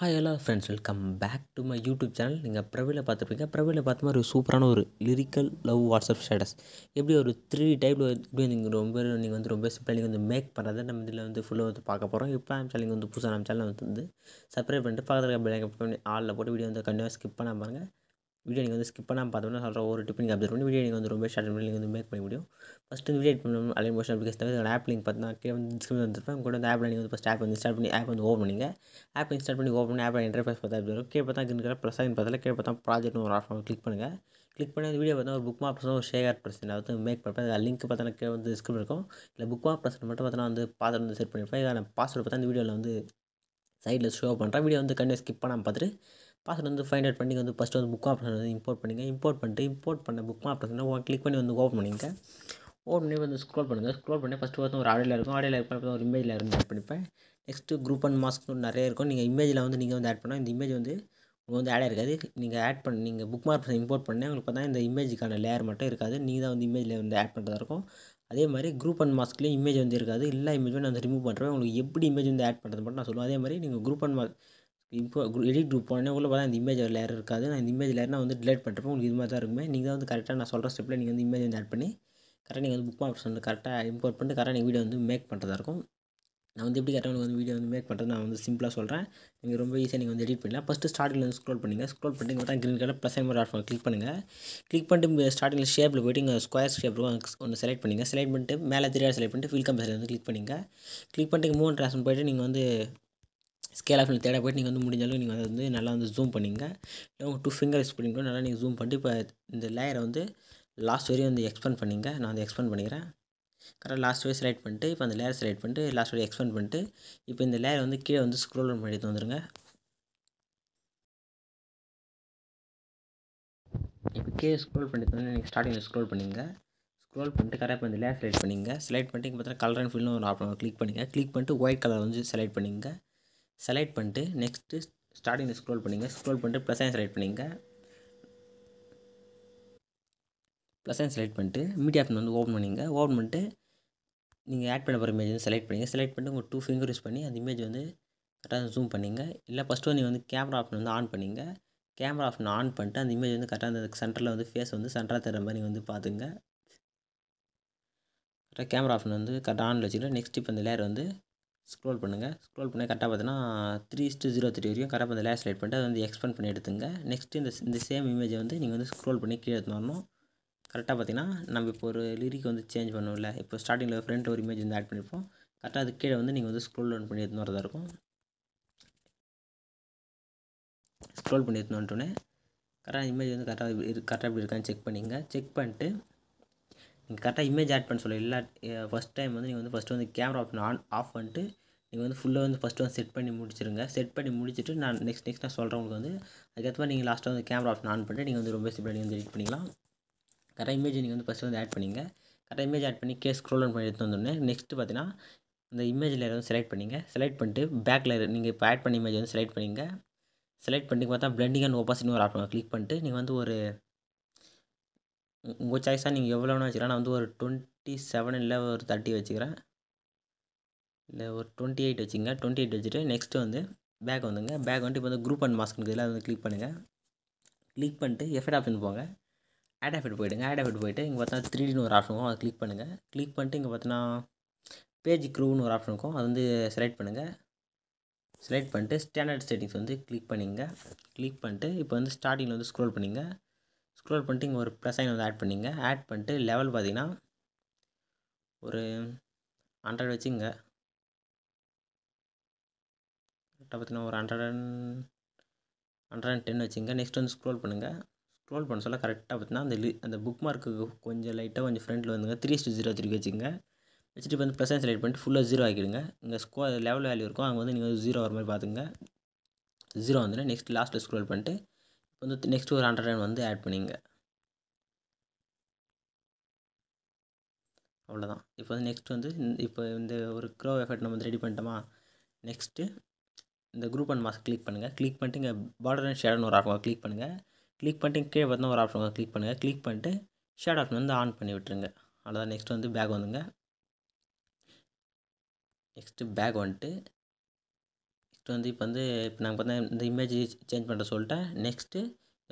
hi hello friends welcome back to my YouTube channel நீங்கள் ப்ரவியில் பார்த்துருப்பீங்க ப்ரவியில் பார்த்த மாதிரி ஒரு சூப்பரான ஒரு லிரிக்கல் லவ் வாட்ஸ்அப் ஸ்டேட்டஸ் எப்படி ஒரு த்ரீ டைப்பில் எப்படி நீங்கள் ரொம்ப நீங்கள் வந்து ரொம்ப சிம்பிளாக நீங்கள் வந்து மேக் பண்ணுறதை நம்ம இதில் வந்து ஃபுல்லாக வந்து பார்க்க போகிறோம் இப்போ ஆரம்பிச்சால் நீங்கள் வந்து புதுசாக நம்ம சேனல் வந்து சப்ரைப் பண்ணிட்டு பக்கத்தில் ஆளில் போட்டு வீடியோ வந்து கண்டிப்பாக ஸ்கிப் பண்ணால் பாருங்கள் வீடியோ நீங்கள் வந்து ஸ்கிப் பண்ணாமல் பார்த்தோம்னா சொல்கிற ஒரு டிப் நீங்கள் அப்டேட் பண்ணி வீடியோ நீங்கள் வந்து ரொம்ப ஷார்ட் பண்ணி நீங்கள் வந்து மேக் பண்ண முடியும் ஃபஸ்ட்டு வீடியோ எட் பண்ணணும் அலைன் மோஷன் அப்ளிகேஷன் தவிர ஆப் லிங்க் பார்த்தீங்கன்னா கீழே வந்து டிஸ்கிரிப்ஷன் வந்துருப்பேன் கூட அந்த ஆப்பில் நீங்கள் வந்து ஃபஸ்ட் ஆப் வந்து ஸ்டார்ட் பண்ணி ஆப் வந்து ஓப்பன் பண்ணிங்க ஆப் இன்ஸ்டால் பண்ணி ஓப்பன் பண்ணி ஆப்பில் இன்டர்ஃபேஸ் பார்த்தா அப்படி வரும் கீழே பார்த்தா கலர் ப்ளஸ் ஆகின் பார்த்தா கீழே பார்த்தா ப்ராஜெக்ட் ஒரு ஆஃப் கிளிக் பண்ணுங்கள் கிளிக் பண்ணி அந்த வீடியோ பார்த்தா ஒரு புக் மார்க் ஒரு ஷேர் பிரச்சனை அதாவது மேக் பார்ப்பேன் அது லிங்க் பார்த்தா கீழே வந்து ஸ்கிரிப் இருக்கும் இல்லை புக் மார்க் பிரச்சனை மட்டும் பார்த்தா வந்து பாத்திரம் வந்து செட் பண்ணியிருப்பேன் இதை நான் பாஸ்வேர்டு பார்த்தா அந்த வீடியோவில் வந்து சைடில் ஷோ பண்ணுறேன் வீடியோ வந்து கண்டிப்பாக ஸ்கிப் பண்ணாமல் பார்த்துட்டு பாஸ்வேர்டு வந்து ஃபைண்ட் அவுட் பண்ணி வந்து ஃபஸ்ட்டு வந்து புக் ஆப்ஷன் வந்து இம்போர்ட் பண்ணுங்க இம்போர்ட் பண்ணிட்டு இம்போர்ட் பண்ண புக் ஆப்ஷன் கிளிக் பண்ணி வந்து ஓப்பன் பண்ணிங்க ஓப்பன் பண்ணி வந்து ஸ்க்ரோல் பண்ணுங்கள் ஸ்க்ரோல் பண்ணி ஃபஸ்ட்டு வந்து ஒரு ஆடியில் இருக்கும் ஆடியில் இருக்க ஒரு இமேஜில் இருந்து ஆட் பண்ணிப்பேன் நெக்ஸ்ட்டு குரூப் அண்ட் மாஸ்க் நிறைய இருக்கும் நீங்கள் இமேஜில் வந்து நீங்கள் வந்து ஆட் பண்ணால் இந்த இமேஜ் வந்து உங்களுக்கு வந்து ஆட் இருக்காது நீங்கள் ஆட் பண்ண நீங்கள் புக் மார்க் இம்போர்ட் பண்ணால் உங்களுக்கு பார்த்தா இந்த இமேஜுக்கான லேயர் மட்டும் இருக்காது நீங்கள் தான் வந்து இமேஜில் வந்து ஆட் பண்ணுறதா இருக்கும் அதே மாதிரி குரூப் அண்ட் மாஸ்க்லேயும் இமேஜ் வந்து இருக்காது எல்லா இமேஜும் நான் வந்து ரிமூவ் பண்ணுறேன் உங்களுக்கு எப்படி இமேஜ் வந்து ஆட் பண்ணுறது மட்டும் நான் சொல்லுவேன் அதே மாதிரி நீங்கள் குரூப் அண்ட் மாஸ்க் இப்போ எடிட் குரூப் உடனேக்குள்ளே பார்த்தா இந்த இமேஜ் லேயர் இருக்காது நான் இந்த இமேஜ் லேர்னா வந்து டிலேட் பண்ணுறப்போ உங்களுக்கு இது மாதிரி தான் இருக்குமே நீங்கள் வந்து கரெக்டாக நான் சொல்கிற ஸ்டெப்பில் நீங்கள் வந்து இமேஜ் வந்து ஆட் பண்ணி கரெக்டாக நீங்கள் வந்து புக் ஆப்ஷன் வந்து கரெக்டாக இம்போர்ட் பண்ணிட்டு கரெக்டாக நீங்கள் வீடியோ வந்து மேக் பண்ணுறதா இருக்கும் நான் வந்து எப்படி கரெக்டாக வந்து வீடியோ வந்து மேக் பண்ணுறது நான் வந்து சிம்பிளாக சொல்கிறேன் நீங்கள் ரொம்ப ஈஸியாக நீங்கள் வந்து எடிட் பண்ணலாம் ஃபஸ்ட்டு ஸ்டார்டிங்கில் வந்து ஸ்க்ரோல் பண்ணுங்கள் ஸ்க்ரோல் பண்ணிட்டு மட்டும் க்ரீன் கலர் ப்ளஸ் மாதிரி ஆட் கிளிக் பண்ணுங்கள் கிளிக் பண்ணிட்டு ஸ்டார்டிங்கில் ஷேப்பில் போய்ட்டு இங்கே ஸ்கொயர் ஷேப் ஒன்று செலக்ட் பண்ணுங்கள் செலக்ட் பண்ணிட்டு மேலே திரியாக செலக்ட் பண்ணிட்டு ஃபில் கம்பெனி வந்து கிளிக் பண்ணுங்கள் கிளிக் பண்ணிட்டு மூணு ட்ரான்ஸ்ஃபர் போய்ட்டு நீங்கள் வந்து ஸ்கேல் ஆஃப்ல தேட போய்ட்டு நீங்கள் வந்து முடிஞ்சாலும் நீங்கள் அதை வந்து நல்லா வந்து ஜூம் பண்ணிங்க இல்லை உங்கள் டூ ஃபிங்கர் யூஸ் பண்ணிக்கோ நல்லா நீங்கள் ஜூம் பண்ணிட்டு இப்போ இந்த லேயரை வந்து லாஸ்ட் வரையும் வந்து எக்ஸ்பெண்ட் பண்ணிங்க நான் வந்து எக்ஸ்பெண்ட் பண்ணிக்கிறேன் கரெக்டாக லாஸ்ட் வரை செலக்ட் பண்ணிட்டு இப்போ அந்த லேயர் செலக்ட் பண்ணிட்டு லாஸ்ட் வரை எக்ஸ்பெண்ட் பண்ணிட்டு இப்போ இந்த லேயர் வந்து கீழே வந்து ஸ்க்ரோல் பண்ணி வந்துருங்க இப்போ கீழே ஸ்க்ரோல் பண்ணிட்டு வந்து நீங்கள் ஸ்டார்டிங்கில் ஸ்க்ரோல் பண்ணிங்க ஸ்க்ரோல் பண்ணிட்டு கரெக்டாக இப்போ இந்த லேயர் செலக்ட் பண்ணிங்க செலக்ட் பண்ணிட்டு இங்கே பார்த்தீங்கன்னா கலர் அண்ட் ஃபில்னு ஒரு ஆப்ஷன் கிளிக் பண்ணுங்கள் கிளிக் பண்ணிட்டு ஒயிட் கலர் வந்து செலக்ட் பண்ணிங்க செலக்ட் பண்ணிட்டு நெக்ஸ்ட்டு ஸ்டார்டிங் ஸ்க்ரோல் பண்ணிங்க ஸ்க்ரோல் பண்ணிட்டு ப்ளஸ் செலக்ட் பண்ணிங்க ப்ளஸ் சைன் செலக்ட் பண்ணிட்டு மீடியா ஆப்ஷன் வந்து ஓப்பன் பண்ணிங்க ஓப்பன் பண்ணிட்டு நீங்கள் ஆட் பண்ண போகிற இமேஜ் வந்து செலக்ட் பண்ணிங்க செலக்ட் பண்ணிட்டு உங்கள் டூ ஃபிங்கர் யூஸ் பண்ணி அந்த இமேஜ் வந்து கரெக்டாக ஜூம் பண்ணிங்க இல்லை ஃபஸ்ட்டு நீங்கள் வந்து கேமரா ஆப்ஷன் வந்து ஆன் பண்ணிங்க கேமரா ஆப்ஷன் ஆன் பண்ணிட்டு அந்த இமேஜ் வந்து கரெக்டாக அந்த சென்டரில் வந்து ஃபேஸ் வந்து சென்டராக தர மாதிரி வந்து பார்த்துங்க கரெக்டாக கேமரா ஆப்ஷன் வந்து கரெக்டாக ஆன் வச்சுக்கிட்டு நெக்ஸ்ட் இப்போ அந்த லேயர் வந்து ஸ்க்ரோல் பண்ணுங்கள் ஸ்க்ரோல் பண்ணி கரெக்டாக பார்த்தீங்கன்னா த்ரீ இஸ்ட்டு ஜீரோ த்ரீ வரைக்கும் கரெக்டாக அந்த லேஸ் லைட் பண்ணிட்டு அதை வந்து எக்ஸ்பெண்ட் பண்ணி எடுத்துங்க நெக்ஸ்ட்டு இந்த இந்த சேம் இமேஜை வந்து நீங்கள் வந்து ஸ்க்ரோல் பண்ணி கீழே வரணும் கரெக்டாக பார்த்தீங்கன்னா நம்ம இப்போ ஒரு லிரிக் வந்து சேஞ்ச் பண்ணுவோம்ல இப்போ ஸ்டார்டிங்கில் ஃப்ரெண்ட் ஒரு இமேஜ் வந்து ஆட் பண்ணியிருப்போம் கரெக்டாக அது கீழே வந்து நீங்கள் வந்து ஸ்க்ரோல் டவுன் பண்ணி எடுத்துன்னு இருக்கும் ஸ்க்ரோல் பண்ணி எடுத்துன்னு வந்துட்டோன்னே கரெக்டாக இமேஜ் வந்து கரெக்டாக இரு கரெக்டாக இப்படி இருக்கான்னு செக் பண்ணிங்க செக் பண்ணிட்டு நீங்கள் கரெக்டாக இமேஜ் ஆட் பண்ண சொல்ல எல்லா ஃபஸ்ட் டைம் வந்து நீங்கள் வந்து ஃபஸ்ட்டு வந்து கேமரா ஆப்ஷன் ஆன் ஆஃப் பண்ணிட்டு நீங்கள் வந்து ஃபுல்லாக வந்து ஃபஸ்ட்டு வந்து செட் பண்ணி முடிச்சிருங்க செட் பண்ணி முடிச்சுட்டு நான் நெக்ஸ்ட் நெக்ஸ்ட் நான் சொல்கிறவங்களுக்கு வந்து அதுக்கேற்ற மாதிரி நீங்கள் லாஸ்ட்டாக வந்து கேமரா ஆப்ஷன் ஆன் பண்ணிட்டு நீங்கள் வந்து ரொம்ப சிம்பிளாக நீங்கள் வந்து எடிட் பண்ணிக்கலாம் கரெக்டாக இமேஜ் நீங்கள் வந்து ஃபஸ்ட்டு வந்து ஆட் பண்ணிங்க கரெக்டாக இமேஜ் ஆட் பண்ணி கேஸ் ஸ்க்ரோல் பண்ணி எடுத்து வந்தோடனே நெக்ஸ்ட்டு பார்த்தீங்கன்னா இந்த இமேஜ் லேயர் வந்து செலக்ட் பண்ணிங்க செலக்ட் பண்ணிட்டு பேக் லேயர் நீங்கள் இப்போ ஆட் பண்ண இமேஜ் வந்து செலக்ட் பண்ணிங்க செலக்ட் பண்ணி பார்த்தா பிளண்டிங் அண்ட் ஓப்பாசிட்டி ஒரு ஆப்ஷன் கிளிக் பண்ணிட்டு நீங்கள் வந்து ஒரு உங்கள் சாய்ஸாக நீங்கள் எவ்வளோ வேணால் வச்சுக்கலாம் நான் வந்து ஒரு டுவெண்ட்டி செவன் இல்லை ஒரு தேர்ட்டி வச்சுக்கிறேன் இல்லை ஒரு டுவெண்ட்டி எயிட் வச்சுங்க டுவெண்ட்டி எயிட் வச்சுட்டு நெக்ஸ்ட்டு வந்து பேக் வந்துங்க பேக் வந்துட்டு இப்போ வந்து குரூப் அண்ட் மாஸ்க்கு இதில் வந்து கிளிக் பண்ணுங்கள் கிளிக் பண்ணிட்டு எஃபெட் ஆப்ஷன் போங்க ஆட் எஃபெட் போயிடுங்க ஆட் எஃபெட் போயிட்டு இங்கே பார்த்தா த்ரீ டின்னு ஒரு ஆப்ஷன் இருக்கும் அதை கிளிக் பண்ணுங்கள் கிளிக் பண்ணிட்டு இங்கே பார்த்தோன்னா பேஜ் க்ரூன்னு ஒரு ஆப்ஷன் இருக்கும் அது வந்து செலக்ட் பண்ணுங்கள் செலக்ட் பண்ணிட்டு ஸ்டாண்டர்ட் செட்டிங்ஸ் வந்து கிளிக் பண்ணிங்க கிளிக் பண்ணிட்டு இப்போ வந்து ஸ்டார்டிங்கில் வந்து ஸ்க்ரோல் பண்ணிங்க ஸ்க்ரோல் பண்ணிட்டு இங்கே ஒரு ப்ளஸ் ஐன் வந்து ஆட் பண்ணிங்க ஆட் பண்ணிட்டு லெவல் பார்த்தீங்கன்னா ஒரு ஹண்ட்ரட் வச்சுங்க கரெக்டாக பார்த்தீங்கன்னா ஒரு hundred and hundred and ten வச்சுங்க நெக்ஸ்ட் வந்து ஸ்க்ரோல் பண்ணுங்கள் ஸ்க்ரோல் பண்ண சொல்ல கரெக்டாக பார்த்தீங்கன்னா அந்த லி அந்த புக் மார்க்கு கொஞ்சம் லைட்டாக கொஞ்சம் ஃப்ரெண்டில் வந்துங்க த்ரீ ஸ்டூ ஜீரோ திருப்பி வச்சுங்க வச்சுட்டு வந்து ப்ளஸ் செலக்ட் பண்ணிட்டு ஃபுல்லாக ஜீரோ ஆக்கிடுங்க இங்கே ஸ்கோ லெவல் வேல்யூ இருக்கும் அங்கே வந்து நீங்கள் ஜீரோ வர மாதிரி பார்த்துங்க ஜீரோ வந்துடும் நெக்ஸ்ட் லாஸ்ட்டில் ஸ்க்ரோல் பண்ணிட்டு வந்து நெக்ஸ்ட் ஒரு ஹண்ட்ரட் வந்து ஆட் பண்ணிங்க அவ்வளோதான் இப்போ வந்து நெக்ஸ்ட் வந்து இப்போ இந்த ஒரு க்ரோ எஃபெக்ட் நம்ம வந்து ரெடி பண்ணிட்டோமா நெக்ஸ்ட்டு இந்த குரூப் அண்ட் மாஸ்க் கிளிக் பண்ணுங்கள் கிளிக் பண்ணிட்டு இங்கே பார்டர் அண்ட் ஷேடோன்னு ஒரு ஆப்ஷன் கிளிக் பண்ணுங்கள் கிளிக் பண்ணிட்டு கீழே பார்த்தா ஒரு ஆப்ஷன் கிளிக் பண்ணுங்கள் கிளிக் பண்ணிட்டு ஷேட் ஆப்ஷன் வந்து ஆன் பண்ணி விட்டுருங்க அவ்வளோதான் நெக்ஸ்ட் வந்து பேக் வந்துங்க நெக்ஸ்ட்டு பேக் வந்துட்டு நெக்ஸ்ட் வந்து இப்போ வந்து இப்போ நாங்கள் பார்த்தா இந்த இமேஜ் சேஞ்ச் பண்ணுற சொல்லிட்டேன் நெக்ஸ்ட்டு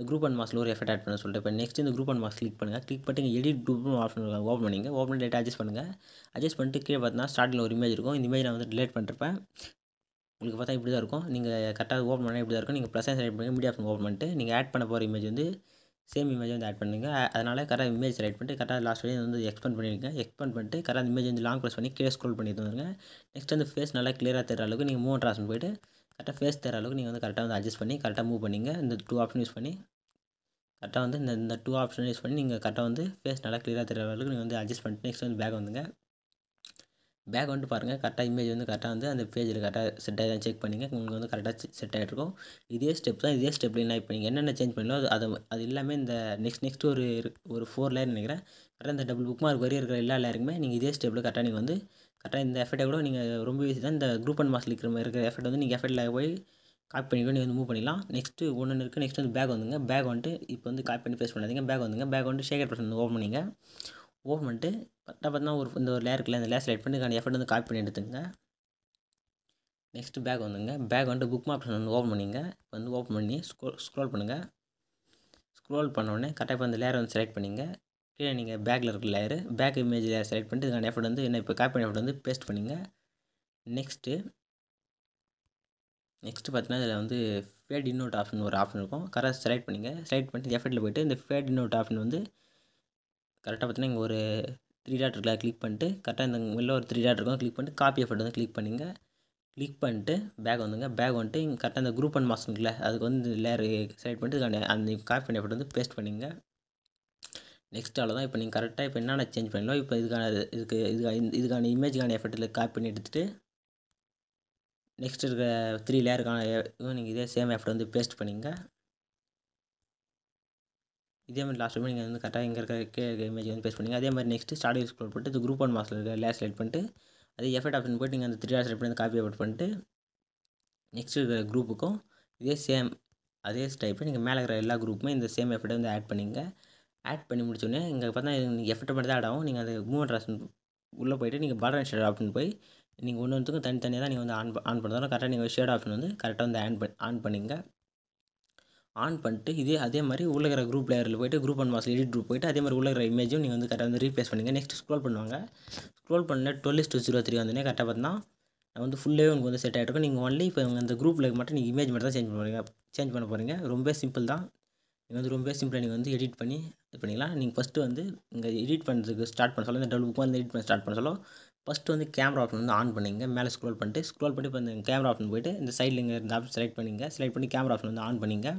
குரூப் அண்ட் மாஸ்ல ஒரு எஃபெக்ட் ஆட் பண்ண சொல்லிட்டு இப்போ நெக்ஸ்ட் இந்த குரூப் அண்ட் மாஸ் கிளிக் பண்ணுங்கள் கிளிக் பண்ணிட்டு எடிட் குரூப்னு ஆஃப் ஓப்பன் பண்ணிங்க ஓப்பன் பண்ணி டேட்டா அட்ஜஸ்ட் பண்ணுங்கள் அட்ஜஸ்ட் பண்ணிட்டு கீழே பார்த்தீங்கன்னா ஸ்டார்டிங் ஒரு இமேஜ் இருக்கும் இந்த இமேஜ் நான் வந்து டிலேட் பண்ணிருப்பேன் உங்களுக்கு பார்த்தா இப்படி தான் இருக்கும் நீங்கள் கரெக்டாக ஓப்பன் பண்ணால் இப்படி தான் இருக்கும் நீங்கள் ப்ளஸ் சைன் பண்ணுங்கள் மீடியா ஆஃப் ஓப்பன் பண்ணிட்டு நீங்கள் ஆட் பண்ண போகிற இமேஜ் வந்து சேம் இமேஜ் வந்து ஆட் பண்ணுங்கள் அதனால் கரெக்டாக இமேஜ் செலக்ட் பண்ணிட்டு கரெக்டாக லாஸ்ட் வரையும் வந்து எக்ஸ்பெண்ட் பண்ணிடுங்க எக்ஸ்பெண்ட் பண்ணிட்டு கரெக்டாக இமேஜ் வந்து லாங் ப்ரெஸ் பண்ணி கீழே ஸ்க்ரோல் பண்ணி வந்துருங்க நெக்ஸ்ட் வந்து ஃபேஸ் நல்லா கிளியராக தர அளவுக்கு நீங்கள் மூவ் ட்ரான்ஸ்ஃபர் போயிட்டு கரெக்டாக ஃபேஸ் தர அளவுக்கு நீங்கள் வந்து கரெக்டாக வந்து அட்ஜஸ்ட் பண்ணி கரெக்டாக மூவ் பண்ணிங்க இந்த டூ ஆப்ஷன் யூஸ் பண்ணி கரெக்டாக வந்து இந்த இந்த டூ ஆப்ஷன் யூஸ் பண்ணி நீங்கள் கரெக்டாக வந்து ஃபேஸ் நல்லா கிளியராக தர அளவுக்கு நீங்கள் வந்து அட்ஜஸ்ட் பண்ணிட்டு நெக்ஸ்ட் வந்து பேக் வந்துங்க பேக் வந்துட்டு பாருங்கள் கரெக்டாக இமேஜ் வந்து கரெக்டாக வந்து அந்த பேஜில் கரெக்டாக செட் ஆகி செக் பண்ணிங்க உங்களுக்கு வந்து கரெக்டாக செட் ஆகிட்டு இதே ஸ்டெப் தான் இதே ஸ்டெப்லேயும் இப்போ நீங்கள் என்னென்ன சேஞ்ச் பண்ணலோ அது அது எல்லாமே இந்த நெக்ஸ்ட் நெக்ஸ்ட் ஒரு ஒரு ஃபோர் லேயர் நினைக்கிறேன் கரெக்டாக இந்த டபுள் புக் மார்க் வரையும் இருக்கிற எல்லா லேருக்குமே நீங்கள் இதே ஸ்டெப்பில் கரெக்டாக நீங்கள் வந்து கரெக்டாக இந்த எஃபெக்டை கூட நீங்கள் ரொம்ப ஈஸி தான் இந்த குரூப் அண்ட் மாஸ்க் இருக்கிற மாதிரி இருக்கிற எஃபெக்ட் வந்து நீங்கள் எஃபெக்டில் போய் காப்பி பண்ணிக்கோ நீங்கள் வந்து மூவ் பண்ணிடலாம் நெக்ஸ்ட்டு ஒன்று இருக்குது நெக்ஸ்ட் வந்து பேக் வந்துங்க பேக் வந்துட்டு இப்போ வந்து காப்பி பண்ணி பேஸ்ட் பண்ணாதீங்க பேக் வந்துங்க பேக் வந்து ஷேகர் வந்து ஓப்பன் பண்ணிங்க ஓப்பன் பண்ணிட்டு பார்த்தா பார்த்தா ஒரு இந்த ஒரு லேர் இருக்குல்ல இந்த லேர் செலக்ட் பண்ணி அந்த எஃபர்ட் வந்து காப்பி பண்ணி எடுத்துங்க நெக்ஸ்ட்டு பேக் வந்துங்க பேக் வந்துட்டு புக் மார்க் வந்து ஓப்பன் பண்ணிங்க வந்து ஓப்பன் பண்ணி ஸ்க்ரோ ஸ்க்ரோல் பண்ணுங்கள் ஸ்க்ரோல் பண்ணோடனே கரெக்டாக இப்போ அந்த லேர் வந்து செலக்ட் பண்ணிங்க கீழே நீங்கள் பேக்கில் இருக்கிற layer back image layer select பண்ணிட்டு இதுக்கான எஃபர்ட் வந்து என்ன இப்போ காப்பி பண்ணி எஃபர்ட் வந்து பேஸ்ட் பண்ணிங்க நெக்ஸ்ட்டு நெக்ஸ்ட்டு பார்த்தீங்கன்னா இதில் வந்து ஃபேட் இன்னோட் ஆப்ஷன் ஒரு ஆப்ஷன் இருக்கும் கரெக்டாக செலக்ட் பண்ணிங்க செலக்ட் பண்ணிட்டு எஃபர்ட்டில் போய்ட்டு இந்த ஃபேட் இன்னோட் ஆப்ஷன் வந்து கரெக்டாக பார்த்தீங்கன்னா இங்கே ஒரு த்ரீ டாட் இருக்கலாம் கிளிக் பண்ணிட்டு கரெக்டாக இந்த உள்ள ஒரு த்ரீ டாட் இருக்கும் கிளிக் பண்ணிட்டு காப்பி எஃபர்ட் வந்து கிளிக் பண்ணிங்க கிளிக் பண்ணிட்டு பேக் வந்துங்க பேக் வந்துட்டு இங்கே கரெக்டாக அந்த குரூப் அண்ட் மாஸ்க் அதுக்கு வந்து லேயர் செலக்ட் பண்ணிட்டு அந்த காப்பி பண்ணி எஃபர்ட் வந்து பேஸ்ட் பண்ணிங்க நெக்ஸ்ட் அவ்வளோ தான் இப்போ நீங்கள் கரெக்டாக இப்போ என்னென்ன சேஞ்ச் பண்ணலாம் இப்போ இதுக்கான இதுக்கு இதுக்கான இதுக்கான இமேஜுக்கான எஃபர்ட்டில் காப்பி பண்ணி எடுத்துகிட்டு நெக்ஸ்ட் இருக்கிற த்ரீ லேயருக்கான நீங்கள் இதே சேம் எஃபர்ட் வந்து பேஸ்ட் பண்ணிங்க இதே மாதிரி லாஸ்ட் டைம் நீங்கள் வந்து கரெக்டாக இங்கே இருக்க இருக்க இமேஜ் வந்து பேஸ்ட் பண்ணிங்க அதே மாதிரி நெக்ஸ்ட்டு ஸ்டார்டிங் ஸ்க்ரோல் பண்ணிட்டு குரூப் ஒன் மாஸ்டர் இருக்க லேஸ் செலக்ட் பண்ணிட்டு அதே எஃபெக்ட் ஆப்ஷன் போய்ட்டு நீங்கள் அந்த த்ரீ ஆர் செலக்ட் பண்ணி காப்பி அவுட் பண்ணிட்டு நெக்ஸ்ட் இருக்கிற குரூப்புக்கும் இதே சேம் அதே டைப்பில் நீங்கள் மேலே இருக்கிற எல்லா குரூப்புமே இந்த சேம் எஃபெக்ட்டை வந்து ஆட் பண்ணிங்க ஆட் பண்ணி முடிச்சோடனே இங்கே பார்த்தா எஃபெக்ட் மட்டும் தான் ஆட் ஆகும் நீங்கள் அந்த மூவ் ஆப்ஷன் உள்ளே போய்ட்டு நீங்கள் பட்டன் ஷேட் ஆப்ஷன் போய் நீங்கள் ஒன்று ஒன்றுக்கும் தனித்தனியாக தான் நீங்கள் வந்து ஆன் ஆன் பண்ணுறோம் கரெக்டாக நீங்கள் ஷேட் ஆப்ஷன் வந்து கரெக்டாக வந்து ஆன் ஆன் பண்ணிங்க ஆன் பண்ணிட்டு இதே அதே மாதிரி உள்ள குரூப் லேயரில் போய்ட்டு group and mask edit group போய்ட்டு அதே மாதிரி உள்ள இமேஜும் நீங்கள் வந்து கரெக்டாக வந்து ரீப்ளேஸ் பண்ணுங்கள் நெக்ஸ்ட் ஸ்க்ரோல் பண்ணுவாங்க ஸ்க்ரோல் பண்ண டுவெல் டூ ஜீரோ த்ரீ வந்தோடனே கரெக்டாக பார்த்தீங்கன்னா வந்து ஃபுல்லாகவே உங்களுக்கு வந்து செட் ஆகிருக்கும் நீங்கள் ஒன்லி இப்போ இந்த குரூப்பில் மட்டும் நீங்கள் இமேஜ் மட்டும் தான் சேஞ்ச் பண்ணுவீங்க சேஞ்ச் பண்ண போகிறீங்க ரொம்ப சிம்பிள் தான் நீங்கள் வந்து ரொம்ப சிம்பிளாக நீங்கள் வந்து எடிட் பண்ணி இது பண்ணிக்கலாம் நீங்கள் ஃபஸ்ட்டு வந்து இங்கே எடிட் பண்ணுறதுக்கு ஸ்டார்ட் பண்ண சொல்ல இந்த டபுள் வந்து எடிட் பண்ண ஸ்டார்ட் பண்ண சொல்ல ஃபஸ்ட்டு வந்து கேமரா ஆப்ஷன் வந்து ஆன் பண்ணிங்க மேலே ஸ்க்ரோல் பண்ணிட்டு ஸ்க்ரோல் பண்ணி இப்போ இந்த கேமரா ஆப்ஷன் போய்ட்டு இந்த சைடில் இங்கே இருந்த ஆப்ஷன் செலக்ட் பண்ணிங்க செலக்ட் பண்ணி கேமரா ஆப்ஷன் வந்து ஆன் பண்ணிங்க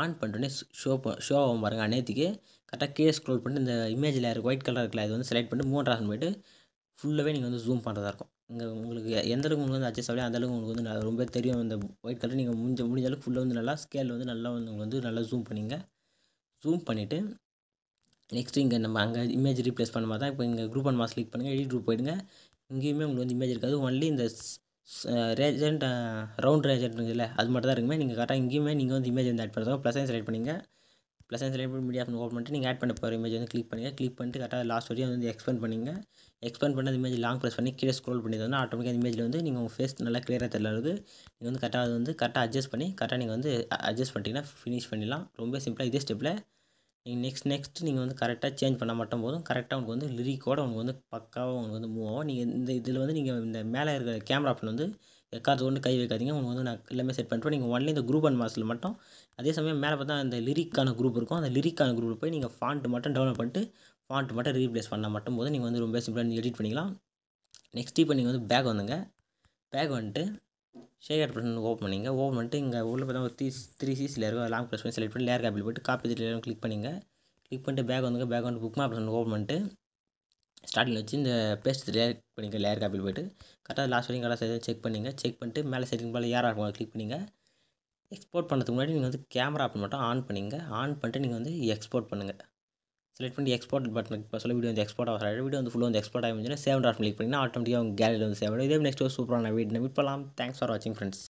ஆன் பண்ணிட்டோன்னே ஷோ ஷோ ஆகும் பாருங்க அனைத்துக்கு கரெக்டாக கே ஸ்க்ரோல் பண்ணிட்டு இந்த இமேஜில் இருக்குது ஒயிட் கலர் இருக்குல்ல இது வந்து செலக்ட் பண்ணி மூணு ஆப்ஷன் போயிட்டு ஃபுல்லாகவே நீங்கள் வந்து ஜூம் பண்ணுறதா இருக்கும் இங்கே உங்களுக்கு எந்த அளவுக்கு வந்து அட்ஜஸ்ட் அந்த அந்தளவுக்கு உங்களுக்கு வந்து ரொம்ப தெரியும் அந்த ஒயிட் கலர் நீங்கள் முடிஞ்ச முடிஞ்ச அளவுக்கு ஃபுல்லாக வந்து நல்லா ஸ்கேல் வந்து நல்லா வந்து உங்களுக்கு வந்து நல்லா ஜூம் பண்ணிங்க ஜூம் பண்ணிவிட்டு நெக்ஸ்ட் இங்கே நம்ம அங்கே இமேஜ் ரீப்ளேஸ் பண்ண மாதிரி தான் இப்போ இங்கே குரூப் அண்ட் மாஸ் கிளிக் பண்ணுங்கள் எடிட் குரூப் போயிடுங்க இங்கேயுமே உங்களுக்கு வந்து இமேஜ் இருக்காது ஒன்லி இந்த ரேஜெண்ட் ரவுண்ட் ரேஜெண்ட் இருக்குதுல்ல அது மட்டும் தான் இருக்குமே நீங்கள் கரெக்டாக இங்கேயுமே நீங்கள் வந்து இமேஜ் வந்து ஆட் பண்ணுறோம் ப்ளஸ் ஐன் செலக்ட் பண்ணிங்க ப்ளஸ் ஐன் செலக்ட் பண்ணி மீடியா ஆப்ஷன் ஓப்பன் பண்ணிட்டு நீங்கள் ஆட் பண்ண போகிற இமேஜ் வந்து கிளிக் பண்ணுங்கள் கிளிக் பண்ணிட்டு கரெக்டாக லாஸ்ட் வரையும் வந்து எக்ஸ்பேண்ட் பண்ணிங்க எக்ஸ்பெண்ட் பண்ண இமேஜ் லாங் ப்ரெஸ் பண்ணி கீழே ஸ்க்ரோல் பண்ணியிருந்தோம்னா ஆட்டோமேட்டிக்காக இமேஜில் வந்து நீங்கள் உங்கள் ஃபேஸ் நல்லா கிளியராக தெரியாது நீங்கள் வந்து கரெக்டாக வந்து கரெக்டாக அட்ஜஸ்ட் பண்ணி கரெக்டாக நீங்கள் வந்து அட்ஜஸ்ட் பண்ணிட்டீங்கன்னா ஃபினிஷ் பண்ணிடலாம் ரொம்ப சிம்பிளாக இதே ஸ்டெப்பில் நீங்கள் நெக்ஸ்ட் நெக்ஸ்ட் நீங்கள் வந்து கரெக்டாக சேஞ்ச் பண்ண மாட்டோம் போதும் கரெக்டாக உங்களுக்கு வந்து லிரிக்கோடு உங்களுக்கு வந்து பக்காவாக உங்களுக்கு வந்து மூவ் ஆகும் நீங்கள் இந்த இதில் வந்து நீங்கள் இந்த மேலே இருக்கிற கேமரா ஆப்ஷன் வந்து எக்காரத்து ஒன்று கை வைக்காதீங்க உங்களுக்கு வந்து நான் எல்லாமே செட் பண்ணிட்டு நீங்கள் ஒன்லி இந்த குரூப் அண்ட் மாசில் மட்டும் அதே சமயம் மேலே பார்த்தா அந்த லிரிக்கான குரூப் இருக்கும் அந்த லிரிக்கான குரூப்பில் போய் நீங்கள் ஃபாண்ட் மட்டும் டவுன்லோட் பண்ணிட்டு ஃபாண்ட் மட்டும் ரீப்ளேஸ் பண்ண மட்டும் போது நீங்கள் வந்து ரொம்ப சிம்பிளாக நீங்கள் எடிட் பண்ணிக்கலாம் நெக்ஸ்ட் இப்போ நீங்கள் வந்து பேக் வந்துங்க பேக் வந்துட்டு ஷேகர் பட்டன் ஓப்பன் பண்ணிங்க ஓப்பன் பண்ணிட்டு இங்கே உள்ள பார்த்தா ஒரு த்ரீ த்ரீ சீஸில் இருக்கும் லாங் ப்ரெஸ் பண்ணி செலக்ட் பண்ணி லேர் காப்பில் போய்ட்டு காப்பி திட்டில் கிளிக் பண்ணிங்க கிளிக் பண்ணிட்டு பேக் வந்துங்க பேக் வந்து புக் மேப் ஓப்பன் பண்ணிட்டு ஸ்டார்டிங் வச்சு இந்த பேஸ்ட் லேயர் பண்ணிங்க லேயர் காப்பில் போய்ட்டு கரெக்டாக லாஸ்ட் வரைக்கும் கரெக்டாக செக் பண்ணிங்க செக் பண்ணிட்டு மேலே செட்டிங் போல் ஏர் ஆகும் கிளிக் பண்ணிங்க எக்ஸ்போர்ட் பண்ணுறதுக்கு முன்னாடி நீங்கள் வந்து கேமரா ஆன் மட்டும் ஆன் பண்ணிங்க ஆன் பண்ணிட்டு நீங்கள் வந்து எக்ஸ்போர்ட் பண்ணுங்கள் செலக்ட் பண்ணி எக்ஸ்போர்ட் பட்டன் இப்போ சொல்ல வீடியோ வந்து எக்ஸ்போர்ட் ஆகிற வீடியோ வந்து ஃபுல்லாக வந்து எக்ஸ்போர்ட் ஆகிருந்துச்சுன்னா சேவ் ட்ராஃப் கிளிக் பண்ணிங்கன்னா ஆட்டோமேட்டிக்காக உங்கள் கேலரியில் வந்து சேவ் இதே நெக்ஸ்ட் ஒரு சூப்பரான வீடியோ நம்ம பண்ணலாம் தேங்க்ஸ் ஃபார் வாட்சிங் ஃப்ரெண்ட்ஸ்